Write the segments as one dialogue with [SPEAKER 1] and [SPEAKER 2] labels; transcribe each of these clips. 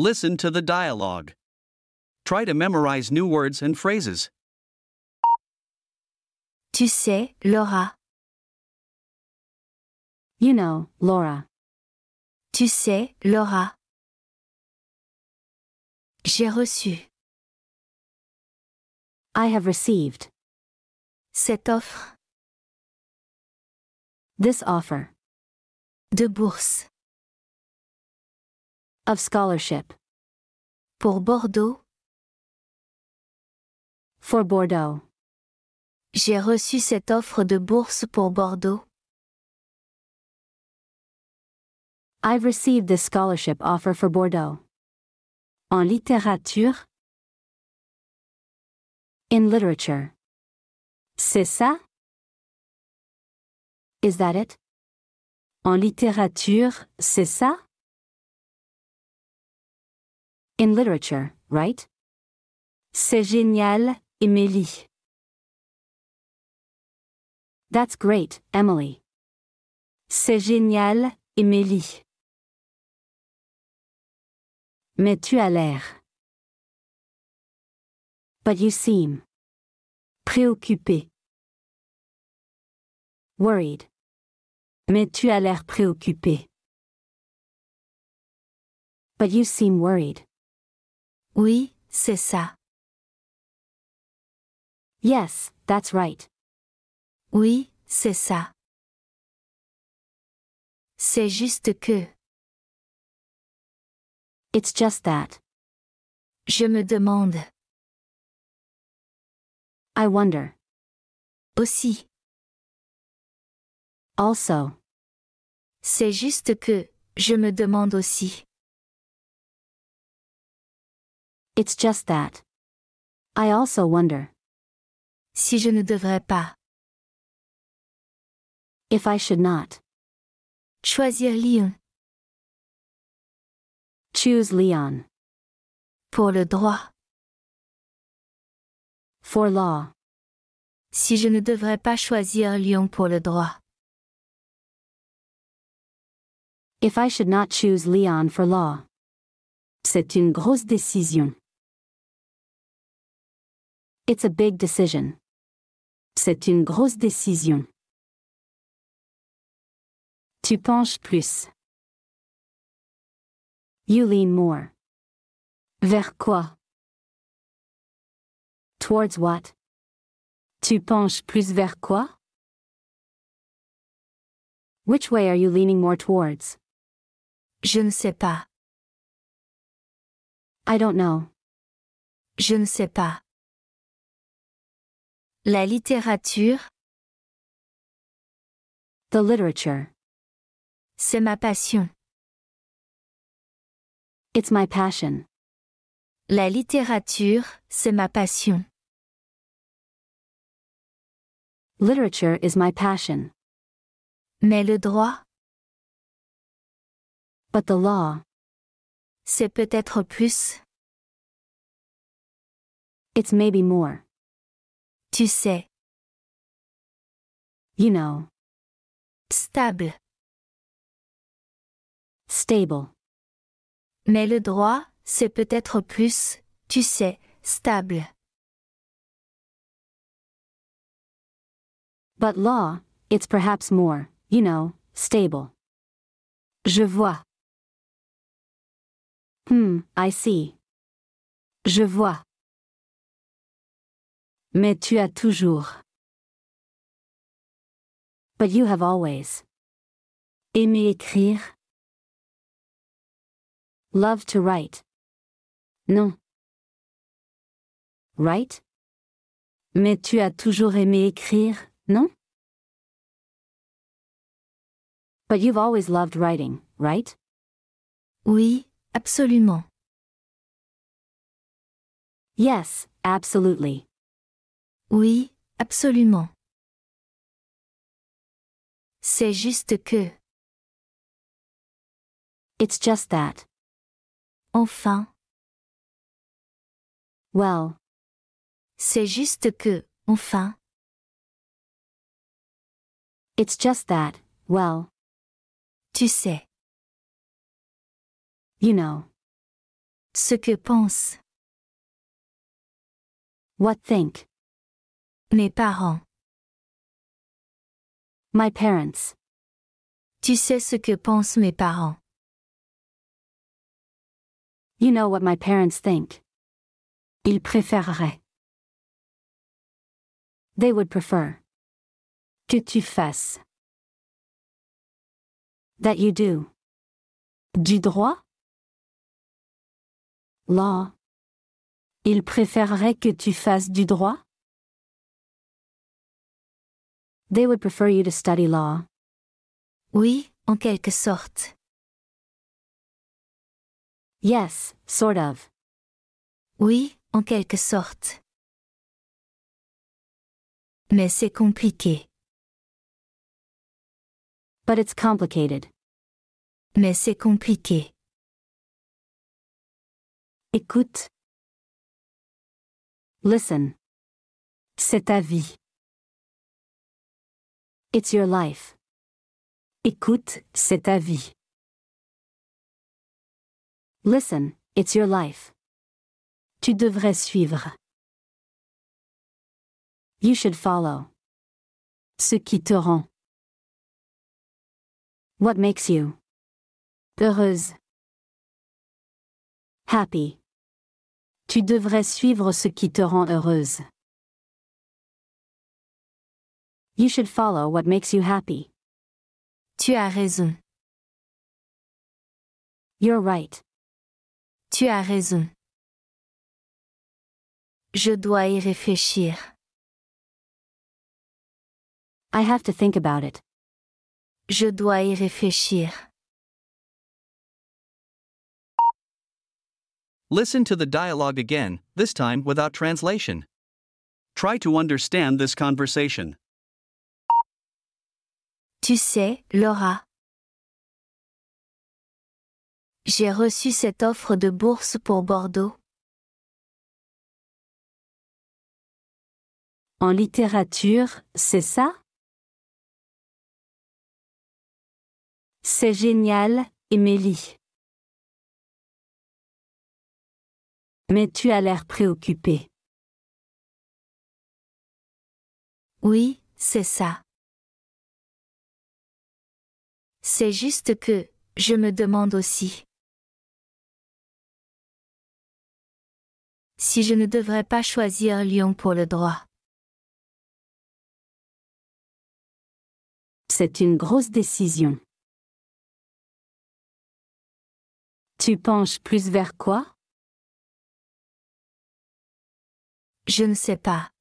[SPEAKER 1] Listen to the dialogue. Try to memorize new words and phrases. Tu sais, Laura. You know, Laura. Tu sais, Laura. J'ai reçu. I have received. Cette offre. This offer. De bourse of scholarship. Pour Bordeaux. For Bordeaux. J'ai reçu cette offre de bourse pour Bordeaux. I've received this scholarship offer for Bordeaux. En littérature. In literature. C'est ça? Is that it? En littérature, c'est ça? in literature, right? C'est génial, Émilie. That's great, Emily. C'est génial, Émilie. Mais tu as l'air. But you seem. Préoccupé. Worried. Mais tu as l'air préoccupé. But you seem worried. Oui, c'est ça. Yes, that's right. Oui, c'est ça. C'est juste que. It's just that. Je me demande. I wonder. Aussi. Also. C'est juste que, je me demande aussi. It's just that. I also wonder. Si je ne devrais pas. If I should not. Choisir Lyon. Choose Lyon. Pour le droit. For law. Si je ne devrais pas choisir Lyon pour le droit. If I should not choose Lyon for law. C'est une grosse décision. It's a big decision. C'est une grosse décision. Tu penches plus. You lean more. Vers quoi? Towards what? Tu penches plus vers quoi? Which way are you leaning more towards? Je ne sais pas. I don't know. Je ne sais pas. La littérature. The literature. C'est ma passion. It's my passion. La littérature, c'est ma passion. Literature is my passion. Mais le droit. But the law. C'est peut-être plus. It's maybe more. Tu sais. You know. Stable. Stable. Mais le droit, c'est peut-être plus, tu sais, stable. But law, it's perhaps more, you know, stable. Je vois. Hmm, I see. Je vois. Mais tu as toujours. But you have always. Aimé écrire. Love to write. Non. Right? Mais tu as toujours aimé écrire, non? But you've always loved writing, right? Oui, absolument. Yes, absolutely. Oui, absolument. C'est juste que. It's just that. Enfin. Well. C'est juste que, enfin. It's just that, well. Tu sais. You know. Ce que pense. What think. Mes parents. My parents. Tu sais ce que pensent mes parents. You know what my parents think. Ils préféreraient. They would prefer. Que tu fasses. That you do. Du droit? Law. Ils préféreraient que tu fasses du droit? They would prefer you to study law. Oui, en quelque sorte. Yes, sort of. Oui, en quelque sorte. Mais c'est compliqué. But it's complicated. Mais c'est compliqué. Écoute. Listen. C'est ta vie. It's your life. Écoute, c'est ta vie. Listen, it's your life. Tu devrais suivre. You should follow. Ce qui te rend. What makes you heureuse. Happy. Tu devrais suivre ce qui te rend heureuse. You should follow what makes you happy. Tu as raison. You're right. Tu as raison. Je dois y réfléchir. I have to think about it. Je dois y réfléchir. Listen to the dialogue again, this time without translation. Try to understand this conversation. Tu sais, Laura. J'ai reçu cette offre de bourse pour Bordeaux. En littérature, c'est ça C'est génial, Émilie. Mais tu as l'air préoccupée. Oui, c'est ça. C'est juste que, je me demande aussi. Si je ne devrais pas choisir Lyon pour le droit. C'est une grosse décision. Tu penches plus vers quoi Je ne sais pas.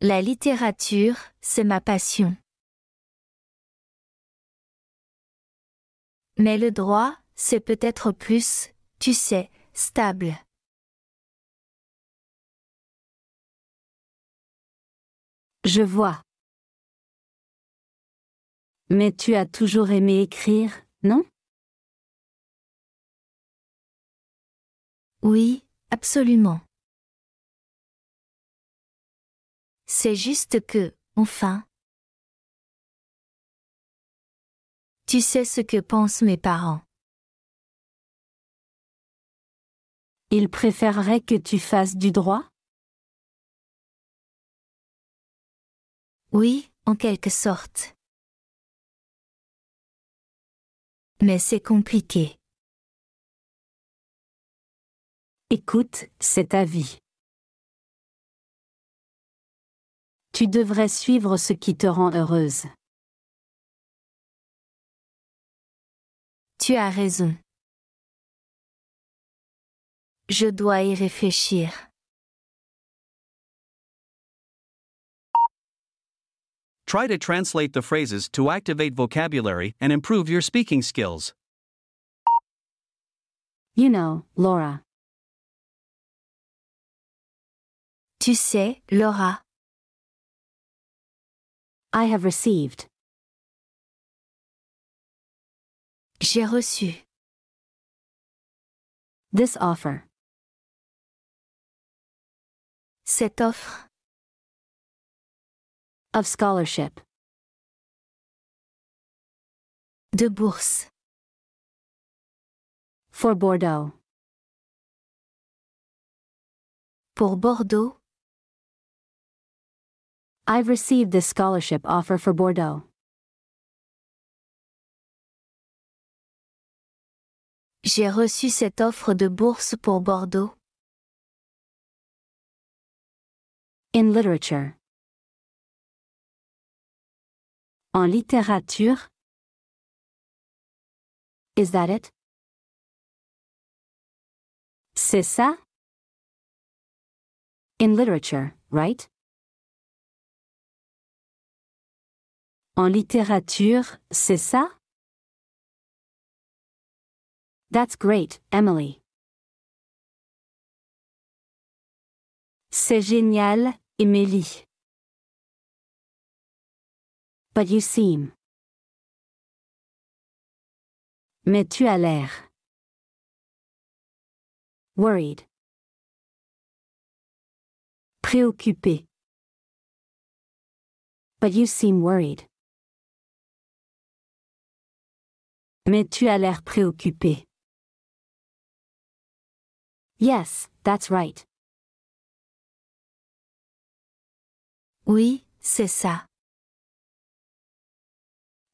[SPEAKER 1] La littérature, c'est ma passion. Mais le droit, c'est peut-être plus, tu sais, stable. Je vois. Mais tu as toujours aimé écrire, non Oui, absolument. C'est juste que, enfin, Tu sais ce que pensent mes parents. Ils préféreraient que tu fasses du droit Oui, en quelque sorte. Mais c'est compliqué. Écoute, c'est ta vie. Tu devrais suivre ce qui te rend heureuse. Tu as raison. Je dois y réfléchir. Try to translate the phrases to activate vocabulary and improve your speaking skills. You know, Laura. Tu sais, Laura. I have received. J'ai reçu. This offer. Cette offre. Of scholarship. De bourse. For Bordeaux. Pour Bordeaux. I've received this scholarship offer for Bordeaux. J'ai reçu cette offre de bourse pour Bordeaux. In literature. En littérature. Is that it? C'est ça? In literature, right? En littérature, c'est ça? That's great, Emily. C'est génial, Emily. But you seem. Mais tu as l'air. Worried. Préoccupé. But you seem worried. Mais tu as l'air préoccupé. Yes, that's right. Oui, c'est ça.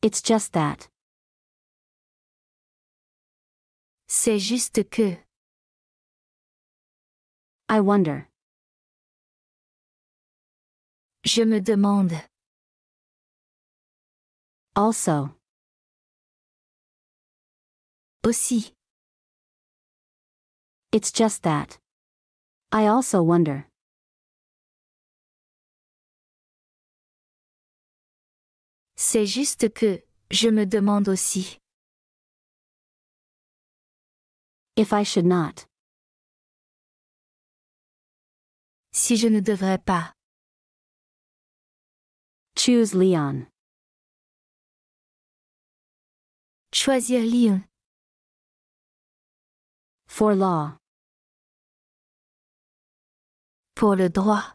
[SPEAKER 1] It's just that. C'est juste que. I wonder. Je me demande. Also. Aussi. It's just that. I also wonder. C'est juste que, je me demande aussi. If I should not. Si je ne devrais pas. Choose Leon. Choisir Leon. For law. pour le droit.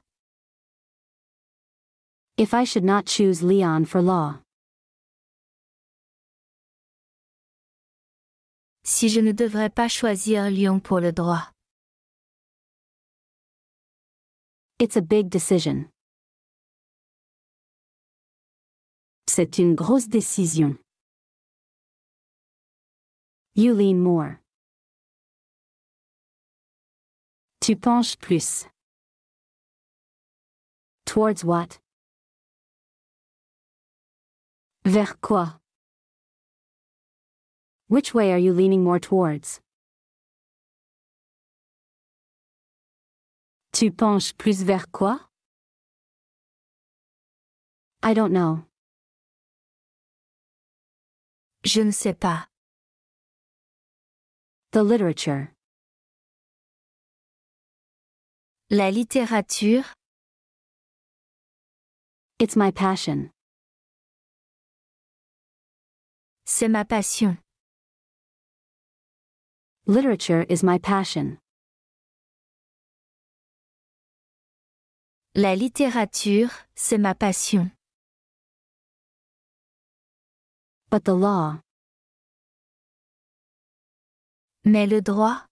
[SPEAKER 1] If I should not choose Leon for law. Si je ne devrais pas choisir Lyon pour le droit. It's a big decision. C'est une grosse décision. You lean more. Tu penches plus. Towards what? Vers quoi? Which way are you leaning more towards? Tu penches plus vers quoi? I don't know. Je ne sais pas. The literature. La littérature. It's my passion. C'est ma passion. Literature is my passion. La littérature, c'est ma passion. But the law. Mais le droit.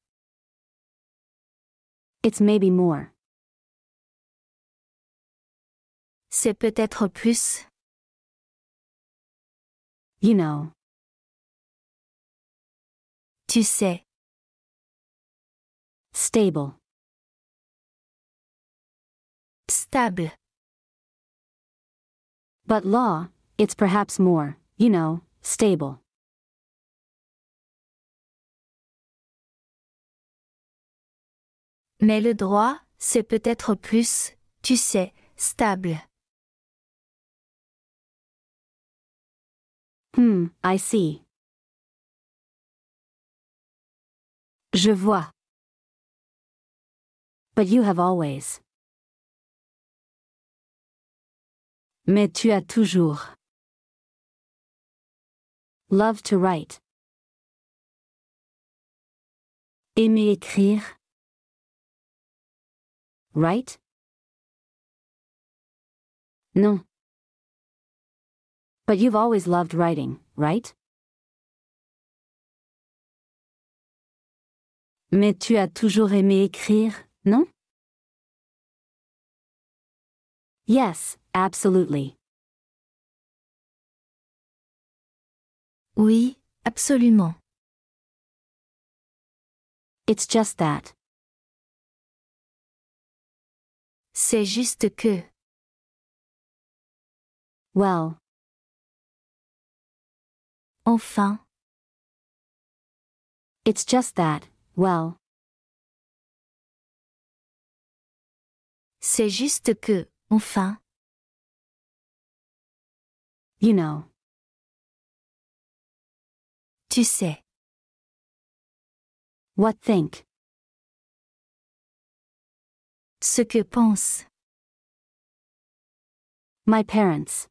[SPEAKER 1] It's maybe more. C'est peut-être plus. You know. Tu sais. Stable. Stable. But law, it's perhaps more, you know, stable. Mais le droit, c'est peut-être plus, tu sais, stable. Hmm, I see. Je vois. But you have always. Mais tu as toujours. Love to write. Aimer écrire. Write? Non. But you've always loved writing, right? Mais tu as toujours aimé écrire, non? Yes, absolutely. Oui, absolument. It's just that. C'est juste que. Well, enfin. Oh, it's just that, well. C'est juste que, enfin. You know. Tu sais. What think? Ce que pense. My parents.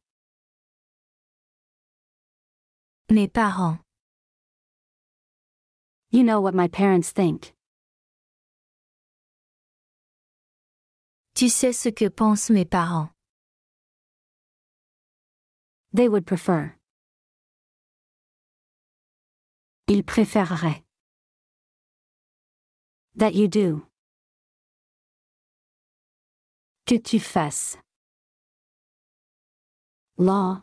[SPEAKER 1] Mes parents. You know what my parents think. Tu sais ce que pensent mes parents. They would prefer. Ils préféreraient. That you do. Que tu fasses. Law.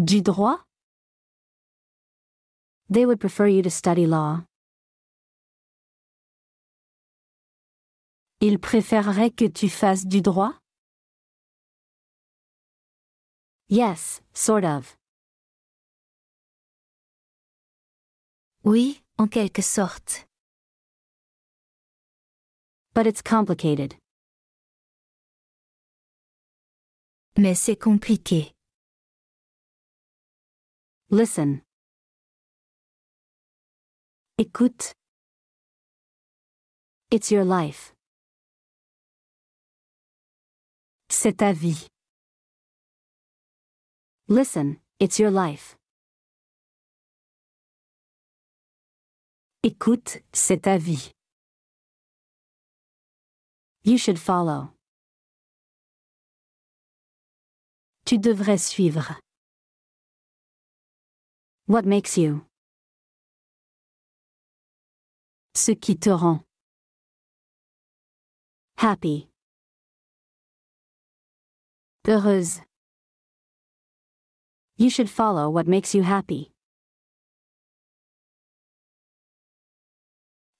[SPEAKER 1] Du droit? They would prefer you to study law. Ils préférerait que tu fasses du droit? Yes, sort of. Oui, en quelque sorte. But it's complicated. Mais c'est compliqué. Listen. Écoute. It's your life. C'est ta vie. Listen, it's your life. Écoute, c'est ta vie. You should follow. Tu devrais suivre. What makes you? Ce qui te rend. Happy. Heureuse. You should follow what makes you happy.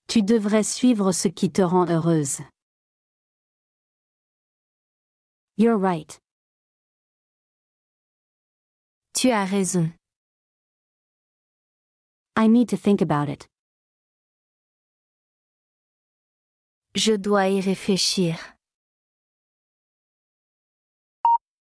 [SPEAKER 1] Tu devrais suivre ce qui te rend heureuse. You're right. Tu as raison. I need to think about it. Je dois y réfléchir.